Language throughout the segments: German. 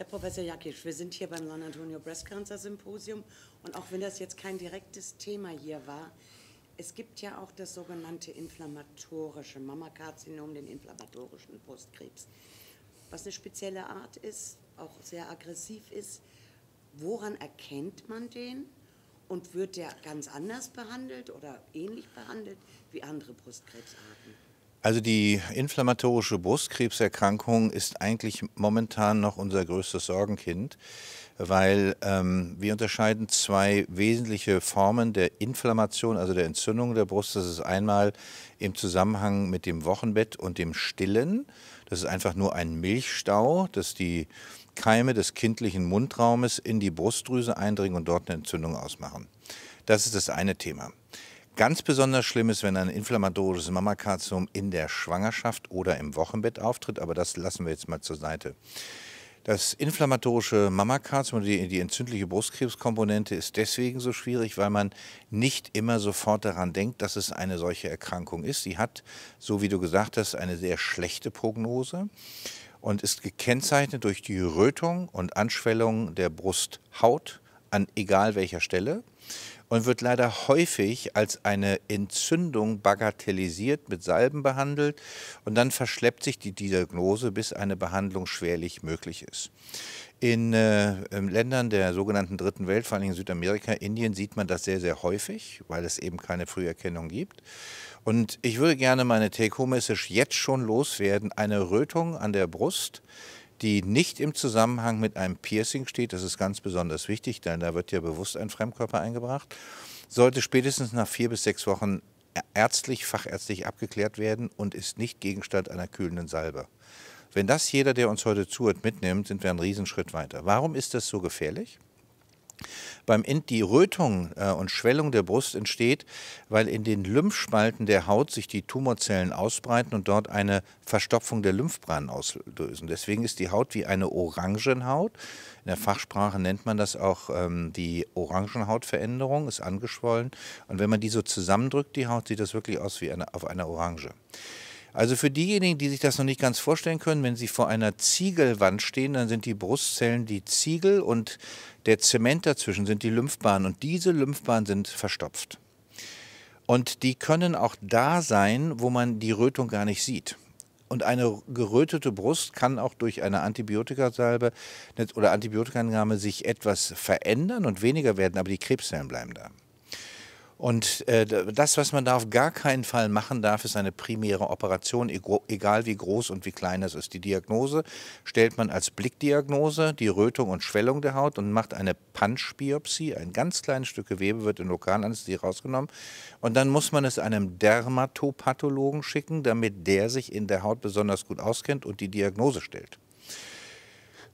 Herr Professor Jakisch, wir sind hier beim Lon Antonio Breast Cancer Symposium und auch wenn das jetzt kein direktes Thema hier war, es gibt ja auch das sogenannte inflammatorische Mammakarzinom, den inflammatorischen Brustkrebs, was eine spezielle Art ist, auch sehr aggressiv ist. Woran erkennt man den und wird der ganz anders behandelt oder ähnlich behandelt wie andere Brustkrebsarten? Also die inflammatorische Brustkrebserkrankung ist eigentlich momentan noch unser größtes Sorgenkind, weil ähm, wir unterscheiden zwei wesentliche Formen der Inflammation, also der Entzündung der Brust. Das ist einmal im Zusammenhang mit dem Wochenbett und dem Stillen. Das ist einfach nur ein Milchstau, dass die Keime des kindlichen Mundraumes in die Brustdrüse eindringen und dort eine Entzündung ausmachen. Das ist das eine Thema. Ganz besonders schlimm ist, wenn ein inflammatorisches Mammakarzinom in der Schwangerschaft oder im Wochenbett auftritt, aber das lassen wir jetzt mal zur Seite. Das inflammatorische Mammakarzinom, die, die entzündliche Brustkrebskomponente, ist deswegen so schwierig, weil man nicht immer sofort daran denkt, dass es eine solche Erkrankung ist. Sie hat, so wie du gesagt hast, eine sehr schlechte Prognose und ist gekennzeichnet durch die Rötung und Anschwellung der Brusthaut an egal welcher Stelle und wird leider häufig als eine Entzündung bagatellisiert, mit Salben behandelt und dann verschleppt sich die Diagnose, bis eine Behandlung schwerlich möglich ist. In, äh, in Ländern der sogenannten Dritten Welt, vor allem in Südamerika, Indien, sieht man das sehr, sehr häufig, weil es eben keine Früherkennung gibt. Und ich würde gerne meine Take-Home-Message jetzt schon loswerden. Eine Rötung an der Brust die nicht im Zusammenhang mit einem Piercing steht. Das ist ganz besonders wichtig, denn da wird ja bewusst ein Fremdkörper eingebracht. Sollte spätestens nach vier bis sechs Wochen ärztlich, fachärztlich abgeklärt werden und ist nicht Gegenstand einer kühlenden Salbe. Wenn das jeder, der uns heute zuhört, mitnimmt, sind wir einen Riesenschritt weiter. Warum ist das so gefährlich? beim Int die Rötung äh, und Schwellung der Brust entsteht, weil in den Lymphspalten der Haut sich die Tumorzellen ausbreiten und dort eine Verstopfung der Lymphbahnen auslösen. Deswegen ist die Haut wie eine Orangenhaut. In der Fachsprache nennt man das auch ähm, die Orangenhautveränderung, ist angeschwollen. Und wenn man die so zusammendrückt, die Haut, sieht das wirklich aus wie eine, auf einer Orange. Also für diejenigen, die sich das noch nicht ganz vorstellen können, wenn sie vor einer Ziegelwand stehen, dann sind die Brustzellen die Ziegel und der Zement dazwischen sind die Lymphbahnen und diese Lymphbahnen sind verstopft. Und die können auch da sein, wo man die Rötung gar nicht sieht. Und eine gerötete Brust kann auch durch eine Antibiotikasalbe oder Antibiotikaeinnahme sich etwas verändern und weniger werden, aber die Krebszellen bleiben da. Und äh, das, was man da auf gar keinen Fall machen darf, ist eine primäre Operation, egal wie groß und wie klein es ist. Die Diagnose stellt man als Blickdiagnose, die Rötung und Schwellung der Haut und macht eine Punchbiopsie. Ein ganz kleines Stück Gewebe wird in Lokalanästhesie rausgenommen. Und dann muss man es einem Dermatopathologen schicken, damit der sich in der Haut besonders gut auskennt und die Diagnose stellt.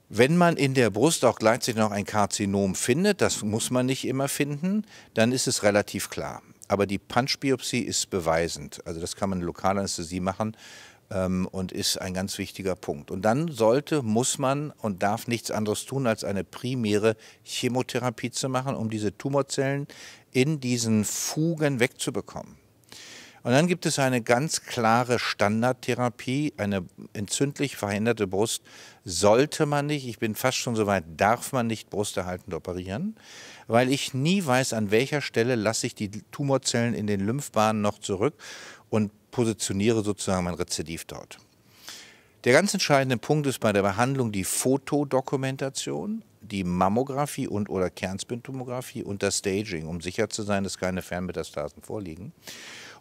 Wenn man in der Brust auch gleichzeitig noch ein Karzinom findet, das muss man nicht immer finden, dann ist es relativ klar. Aber die Punchbiopsie ist beweisend. Also das kann man in Lokalanästhesie machen ähm, und ist ein ganz wichtiger Punkt. Und dann sollte, muss man und darf nichts anderes tun, als eine primäre Chemotherapie zu machen, um diese Tumorzellen in diesen Fugen wegzubekommen. Und dann gibt es eine ganz klare Standardtherapie, eine entzündlich verhinderte Brust sollte man nicht, ich bin fast schon so weit, darf man nicht brusterhaltend operieren, weil ich nie weiß, an welcher Stelle lasse ich die Tumorzellen in den Lymphbahnen noch zurück und positioniere sozusagen mein Rezidiv dort. Der ganz entscheidende Punkt ist bei der Behandlung die Fotodokumentation, die Mammographie und oder Kernspintomographie und das Staging, um sicher zu sein, dass keine Fernmetastasen vorliegen.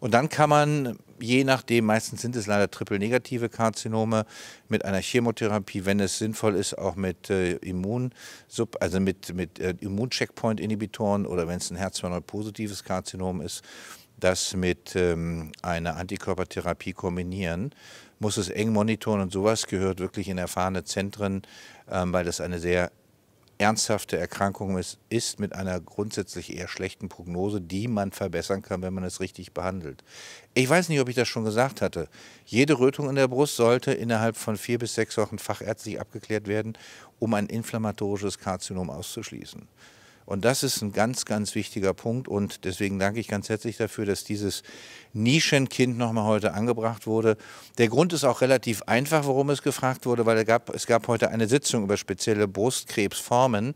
Und dann kann man, je nachdem, meistens sind es leider triple-negative Karzinome, mit einer Chemotherapie, wenn es sinnvoll ist, auch mit äh, Immun, also mit, mit äh, Immuncheckpoint-Inhibitoren oder wenn es ein Herzfernal-positives Karzinom ist, das mit ähm, einer Antikörpertherapie kombinieren, muss es eng monitoren und sowas gehört wirklich in erfahrene Zentren, ähm, weil das eine sehr ernsthafte Erkrankung ist, ist mit einer grundsätzlich eher schlechten Prognose, die man verbessern kann, wenn man es richtig behandelt. Ich weiß nicht, ob ich das schon gesagt hatte. Jede Rötung in der Brust sollte innerhalb von vier bis sechs Wochen fachärztlich abgeklärt werden, um ein inflammatorisches Karzinom auszuschließen. Und das ist ein ganz, ganz wichtiger Punkt. Und deswegen danke ich ganz herzlich dafür, dass dieses Nischenkind nochmal heute angebracht wurde. Der Grund ist auch relativ einfach, warum es gefragt wurde, weil es gab, es gab heute eine Sitzung über spezielle Brustkrebsformen.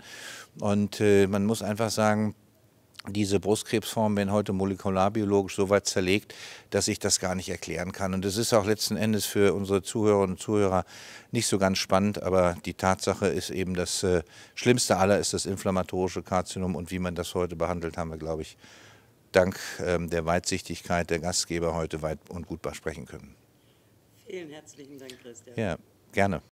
Und äh, man muss einfach sagen, diese Brustkrebsformen werden heute molekularbiologisch so weit zerlegt, dass ich das gar nicht erklären kann. Und es ist auch letzten Endes für unsere Zuhörerinnen und Zuhörer nicht so ganz spannend, aber die Tatsache ist eben, das äh, Schlimmste aller ist das inflammatorische Karzinom und wie man das heute behandelt, haben wir, glaube ich, dank ähm, der Weitsichtigkeit der Gastgeber heute weit und gut besprechen können. Vielen herzlichen Dank, Christian. Ja, gerne.